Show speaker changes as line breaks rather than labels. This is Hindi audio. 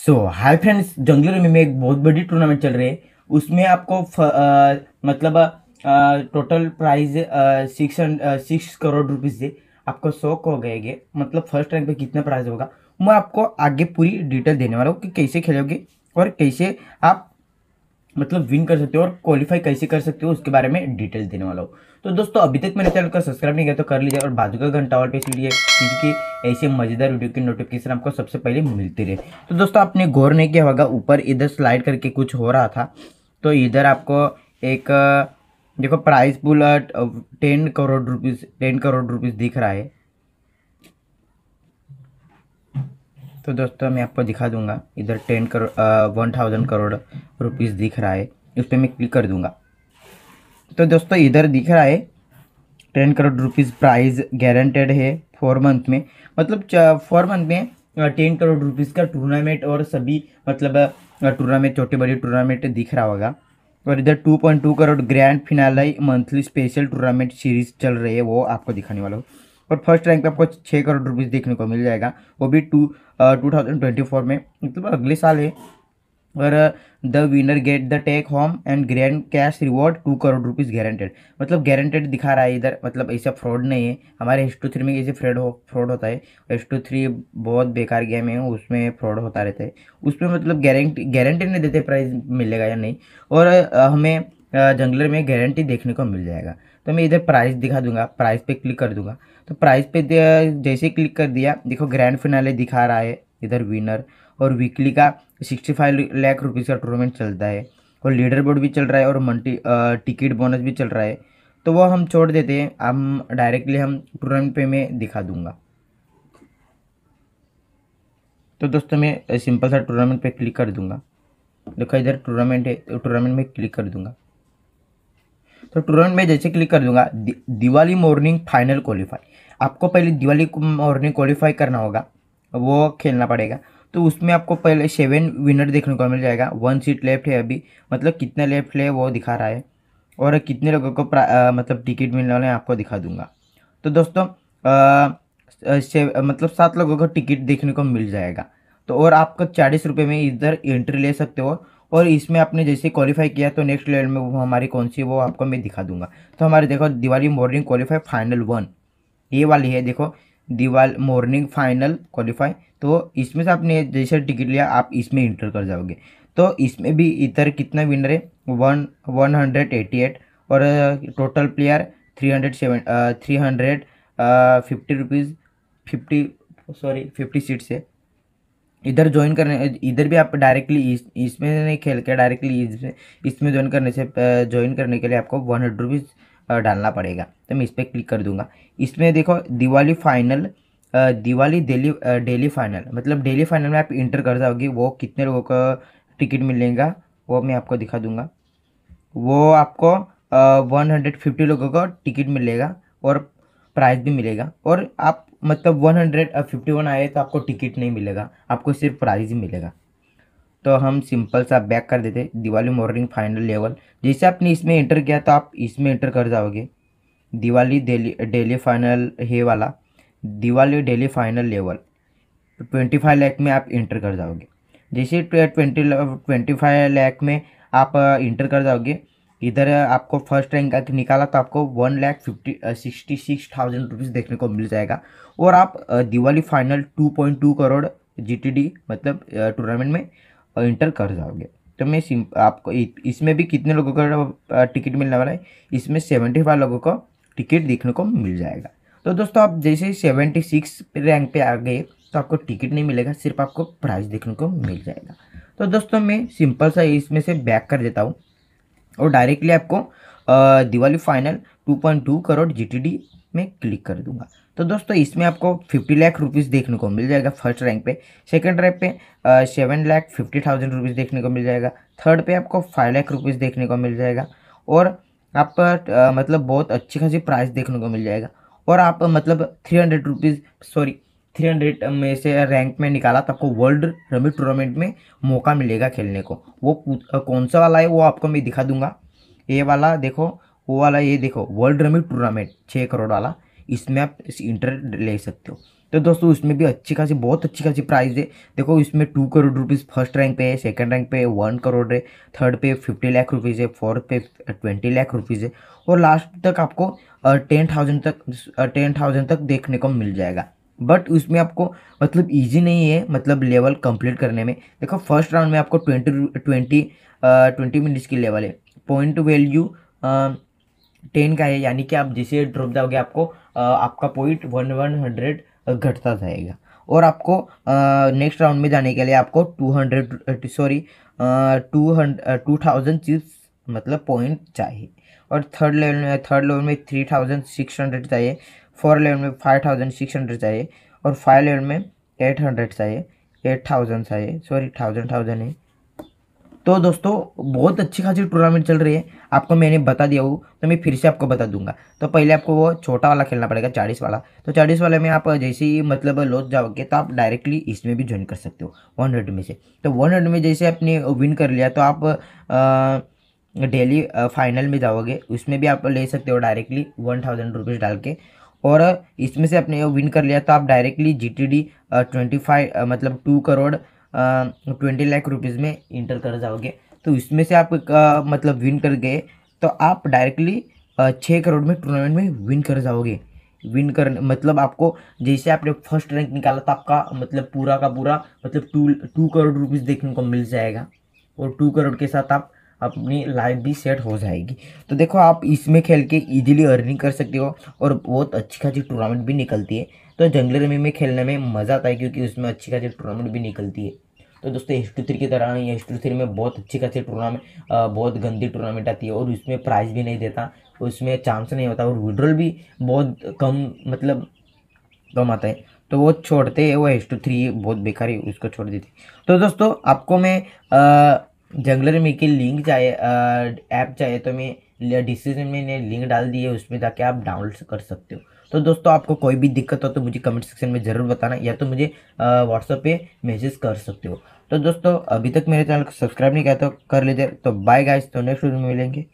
सो हाय फ्रेंड्स जंगलर में एक बहुत बड़ी टूर्नामेंट चल रही है उसमें आपको फ, आ, मतलब total prize six six crore rupees दे आपको सौ हो गए मतलब फर्स्ट रैंक पे कितना प्राइज होगा मैं आपको आगे पूरी डिटेल देने वाला हूँ कि कैसे खेलोगे और कैसे आप मतलब विन कर सकते हो और क्वालिफाई कैसे कर सकते हो उसके बारे में डिटेल देने वाला हूँ तो दोस्तों अभी तक मेरे चैनल को सब्सक्राइब नहीं किया तो कर लीजिए और बाजू का घंटा और पे लीजिए क्योंकि ऐसे मज़ेदार वीडियो की नोटिफिकेशन आपको सबसे पहले मिलती रहे तो दोस्तों आपने गौर नहीं किया होगा ऊपर इधर स्लाइड करके कुछ हो रहा था तो इधर आपको एक देखो prize bullet ten crore rupees ten crore rupees दिख रहा है तो दोस्तों मैं आपको दिखा दूंगा इधर ten crore one thousand crore rupees दिख रहा है उस पर मैं क्लिक कर दूंगा तो दोस्तों इधर दिख रहा है ten crore rupees prize guaranteed है फोर मंथ में मतलब फोर मंथ में टेन करोड़ रुपीज़ का टूर्नामेंट और सभी मतलब टूर्नामेंट छोटे बड़े टूर्नामेंट दिख रहा होगा और इधर two point two crore grand finale monthly special tournament series चल रही है वो आपको दिखाने वाला हूँ और फर्स्ट रैंक पे आपको छः करोड़ रुपीज़ देखने को मिल जाएगा वो भी two two thousand twenty four में मतलब अगले साल है और the winner get the take home and grand cash reward two crore rupees guaranteed मतलब गारंटेड दिखा रहा है इधर मतलब ऐसा फ्रॉड नहीं है हमारे एस टू थ्री में ऐसे फ्रॉड हो फ्रॉड होता है एस टू थ्री बहुत बेकार गेम है उसमें फ्रॉड होता रहता है उसमें मतलब गारंटी गारंटी नहीं देते प्राइज़ मिलेगा या नहीं और uh, हमें uh, जंगलर में गारंटी देखने को मिल जाएगा तो मैं इधर प्राइस दिखा दूंगा प्राइस पे क्लिक कर दूंगा तो प्राइस पे जैसे क्लिक कर दिया देखो ग्रैंड फिनाले दिखा रहा है इधर विनर और वीकली का सिक्सटी फाइव लैख रुपीज़ का टूर्नामेंट चलता है और लीडर बोर्ड भी चल रहा है और मल्टी टिकट बोनस भी चल रहा है तो वो हम छोड़ देते हैं हम डायरेक्टली हम टूर्नामेंट पे मैं दिखा दूंगा तो दोस्तों मैं सिंपल सा टूर्नामेंट पे क्लिक कर दूंगा देखो इधर टूर्नामेंट है टूर्नामेंट में क्लिक कर दूंगा तो टूर्नामेंट में जैसे क्लिक कर दूंगा दि, दिवाली मॉर्निंग फाइनल क्वालिफाई आपको पहले दिवाली मॉर्निंग क्वालिफाई करना होगा वो खेलना पड़ेगा तो उसमें आपको पहले सेवन विनर देखने को मिल जाएगा वन सीट लेफ्ट है अभी मतलब कितने लेफ्ट है वो दिखा रहा है और कितने लोगों को आ, मतलब टिकट मिलने वाले हैं आपको दिखा दूंगा तो दोस्तों आ, से, मतलब सात लोगों को टिकट देखने को मिल जाएगा तो और आपको चालीस रुपये में इधर एंट्री ले सकते हो और इसमें आपने जैसे क्वालिफाई किया तो नेक्स्ट लेवल में वो हमारी कौन सी वो आपको मैं दिखा दूंगा तो हमारे देखो Diwali morning qualify final one ये वाली है देखो दिवाल मॉर्निंग फाइनल क्वालिफाई तो इसमें से आपने जैसे टिकट लिया आप इसमें इंटर कर जाओगे तो इसमें भी इधर कितना विनर है one one hundred eighty eight और total player three hundred seven three hundred fifty rupees fifty sorry fifty seats है इधर ज्वाइन करने इधर भी आप डायरेक्टली इसमें नहीं खेल के डायरेक्टली इसमें इसमें ज्वाइन करने से ज्वाइन करने के लिए आपको वन हंड्रेड रुपीज़ डालना पड़ेगा तो मैं इस पर क्लिक कर दूंगा इसमें देखो Diwali final Diwali daily daily final मतलब डेली फाइनल में आप इंटर कर जाओगे वो कितने लोगों का टिकट मिलेगा वो मैं आपको दिखा दूंगा वो आपको वन हंड्रेड फिफ्टी लोगों का टिकट मिलेगा और प्राइज़ भी मिलेगा और आप मतलब वन हंड्रेड फिफ्टी वन आए तो आपको टिकट नहीं मिलेगा आपको सिर्फ प्राइज़ मिलेगा तो हम सिंपल सा बैक कर देते दिवाली मॉर्निंग फाइनल लेवल जैसे आपने इसमें इंटर किया तो आप इसमें इंटर कर जाओगे दिवाली डेली डेली फाइनल हे वाला Diwali daily final level twenty five lakh में आप इंटर कर जाओगे जैसे ट्वेंटी ट्वेंटी फाइव लैख में आप इंटर कर जाओगे इधर आपको फर्स्ट रैंक का निकाला तो आपको one lakh fifty sixty six thousand rupees देखने को मिल जाएगा और आप Diwali final two point two crore GTD मतलब टूर्नामेंट में इंटर कर जाओगे तो मैं सिम आपको इसमें भी कितने लोगों का टिकट मिलने वाला है इसमें सेवेंटी फाइव लोगों को टिकट देखने को मिल जाएगा तो दोस्तों आप जैसे सेवेंटी सिक्स रैंक पर आ गए तो आपको टिकट नहीं मिलेगा सिर्फ आपको प्राइज़ देखने को मिल जाएगा तो दोस्तों मैं सिंपल सा इसमें से बैक कर देता हूँ और डायरेक्टली आपको दिवाली फाइनल 2.2 करोड़ जीटीडी में क्लिक कर दूंगा तो दोस्तों इसमें आपको 50 लाख रुपीस देखने को मिल जाएगा फर्स्ट रैंक पे सेकंड रैंक पे seven lakh fifty thousand rupees देखने को मिल जाएगा थर्ड पे आपको फाइव लाख रुपीज़ देखने को मिल जाएगा और आप मतलब बहुत अच्छी खासी प्राइस देखने को मिल जाएगा और आप मतलब three hundred rupees sorry three hundred में से रैंक में निकाला तो आपको वर्ल्ड रमी टूर्नामेंट में मौका मिलेगा खेलने को वो कौन सा वाला है वो आपको मैं दिखा दूंगा ये वाला देखो वो वाला ये देखो वर्ल्ड रमी टूर्नामेंट छः करोड़ वाला इसमें आप इस इंटर ले सकते हो तो दोस्तों उसमें भी अच्छी खासी बहुत अच्छी खासी प्राइस है देखो इसमें two crore rupees first rank पे है सेकंड रैंक पे वन करोड़ है थर्ड पे फिफ्टी लाख रुपीज़ है फोर्थ पे ट्वेंटी लाख रुपीज़ है और लास्ट तक आपको टेन थाउजेंड तक टेन थाउजेंड तक देखने को मिल जाएगा बट उसमें आपको मतलब इजी नहीं है मतलब लेवल कंप्लीट करने में देखो फर्स्ट राउंड में आपको ट्वेंटी ट्वेंटी ट्वेंटी मिनट्स की लेवल है पॉइंट वैल्यू टेन का है यानी कि आप जैसे ड्रॉप जाओगे आपको आ, आपका पॉइंट वन वन हंड्रेड घटता जाएगा और आपको नेक्स्ट राउंड में जाने के लिए आपको two hundred sorry two hundred two thousand chips मतलब पॉइंट चाहिए और थर्ड लेवल में थर्ड लेवल में थ्री थाउजेंड सिक्स हंड्रेड चाहिए फोर इलेवन में फाइव थाउजेंड सिक्स हंड्रेड चाहिए और फाइव इलेवन में एट हंड्रेड चाहिए एट थाउजेंड चाहिए सॉरी थाउजेंड थाउजेंड है तो दोस्तों बहुत अच्छी खासी टूर्नामेंट चल रही है आपको मैंने बता दिया हूँ तो मैं फिर से आपको बता दूंगा तो पहले आपको वो छोटा वाला खेलना पड़ेगा चालीस वाला तो चालीस वाले में आप जैसे ही मतलब लॉस जाओगे तो आप डायरेक्टली इसमें भी ज्वाइन कर सकते हो वन हंड्रेड में से तो वन हंड्रेड में जैसे आपने विन कर लिया तो आप डेली फाइनल में जाओगे उसमें भी आप ले सकते हो डायरेक्टली वन थाउजेंड रुपीज़ डाल के और इसमें से अपने विन कर लिया तो आप directly G T D twenty five मतलब two crore twenty lakh rupees में इंटर कर जाओगे तो इसमें से आप मतलब विन कर गए तो आप डायरेक्टली छः करोड़ में टूर्नामेंट में विन कर जाओगे विन कर मतलब आपको जैसे आपने फर्स्ट रैंक निकाला था तो आपका मतलब पूरा का पूरा मतलब टू टू करोड़ रुपीज़ देखने को मिल जाएगा और टू करोड़ के साथ आप अपनी लाइफ भी सेट हो जाएगी तो देखो आप इसमें खेल के ईजिली अर्निंग कर सकते हो और बहुत अच्छी खासी टूर्नामेंट भी निकलती है तो जंगली रमी में खेलने में मज़ा आता है क्योंकि उसमें अच्छी खासी टूर्नामेंट भी निकलती है तो दोस्तों एस टू थ्री की तरह नहीं एस टू थ्री में बहुत अच्छी खासी टूर्नामेंट बहुत गंदी टूर्नामेंट आती है और उसमें प्राइज़ भी नहीं देता उसमें चांस नहीं होता और विड्रॉल भी बहुत कम मतलब कम आता है तो वो छोड़ते हैं वो एस टू थ्री बहुत बेकार है उसको छोड़ देते तो दोस्तों आपको मैं आ, जंगलर में के लिंक चाहिए ऐप चाहिए तो मैं डिस्क्रिप्शन में ने लिंक डाल दी है उसमें जाके आप डाउनलोड कर सकते हो तो दोस्तों आपको कोई भी दिक्कत हो तो मुझे कमेंट सेक्शन में ज़रूर बताना या तो मुझे व्हाट्सअप पे मैसेज कर सकते हो तो दोस्तों अभी तक मेरे चैनल को सब्सक्राइब नहीं किया तो कर लीजिए तो बाय गाइस तो नेक्स्ट वीडियो में मिलेंगे